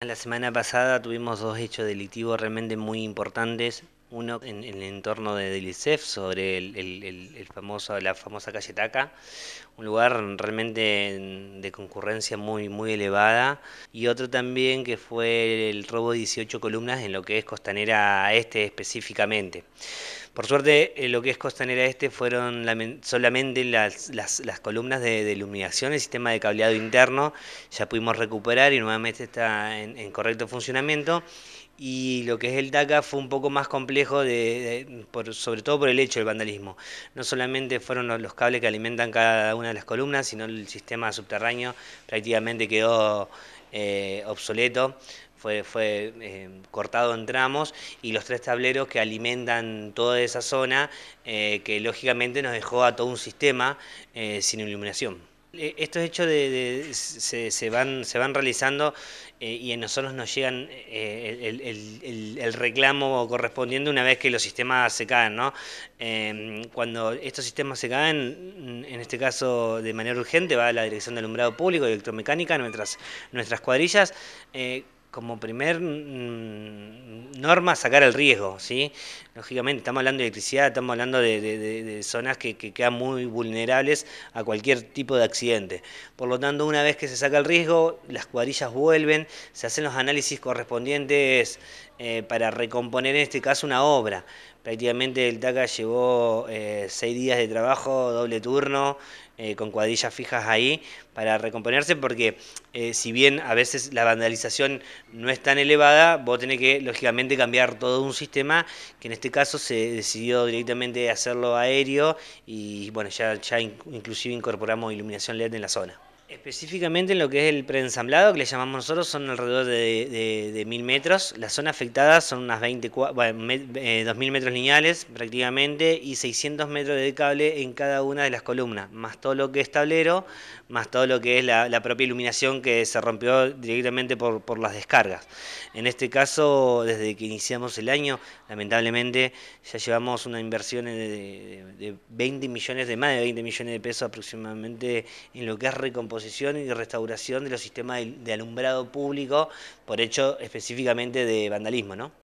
La semana pasada tuvimos dos hechos delictivos realmente muy importantes. Uno en, el entorno de Delicef sobre el, la famosa calle Taca, un lugar realmente de concurrencia muy, muy elevada. Y otro también que fue el robo de 18 columnas en lo que es Costanera Este específicamente. Por suerte, en lo que es Costanera Este fueron solamente las, columnas de, iluminación, el sistema de cableado interno, ya pudimos recuperar y nuevamente está en, correcto funcionamiento y lo que es el DACA fue un poco más complejo, de, sobre todo por el hecho del vandalismo. No solamente fueron los, los, cables que alimentan cada una de las columnas, sino el sistema subterráneo prácticamente quedó eh, obsoleto fue, fue eh, cortado en tramos y los tres tableros que alimentan toda esa zona, eh, que lógicamente nos dejó a todo un sistema sin iluminación. Eh, estos hechos se, van, se van realizando eh, y a nosotros nos llegan eh, el, reclamo correspondiente una vez que los sistemas se caen. ¿no? Em, cuando estos sistemas se caen, mm, en este caso de manera urgente, va a la Dirección de Alumbrado Público y Electromecánica, nuestras, nuestras cuadrillas. como primer mm, norma sacar el riesgo, ¿sí? Lógicamente, estamos hablando de electricidad, estamos hablando de, zonas que, quedan muy vulnerables a cualquier tipo de accidente. Por lo tanto, una vez que se saca el riesgo, las cuadrillas vuelven, se hacen los análisis correspondientes eh, para recomponer en este caso una obra. Prácticamente el TACA llevó eh, seis días de trabajo, doble turno, eh, con cuadrillas fijas ahí, para recomponerse, porque eh, si bien a veces la vandalización no es tan elevada, vos tenés que, lógicamente, cambiar todo un sistema, que en este caso se decidió directamente hacerlo aéreo, y bueno, ya, ya inclusive incorporamos iluminación LED en la zona. Específicamente en lo que es el preensamblado, que le llamamos nosotros, son alrededor de, mil metros. La zona afectada son unas 20, 2.000 eh, metros lineales prácticamente y 600 metros de cable en cada una de las columnas, más todo lo que es tablero, más todo lo que es la, propia iluminación que se rompió directamente por, las descargas. En este caso, desde que iniciamos el año, lamentablemente ya llevamos una inversión de, de 20 millones, de más de 20 millones de pesos aproximadamente en lo que es recomposición y restauración de los sistemas de alumbrado público por hecho específicamente de vandalismo, ¿no?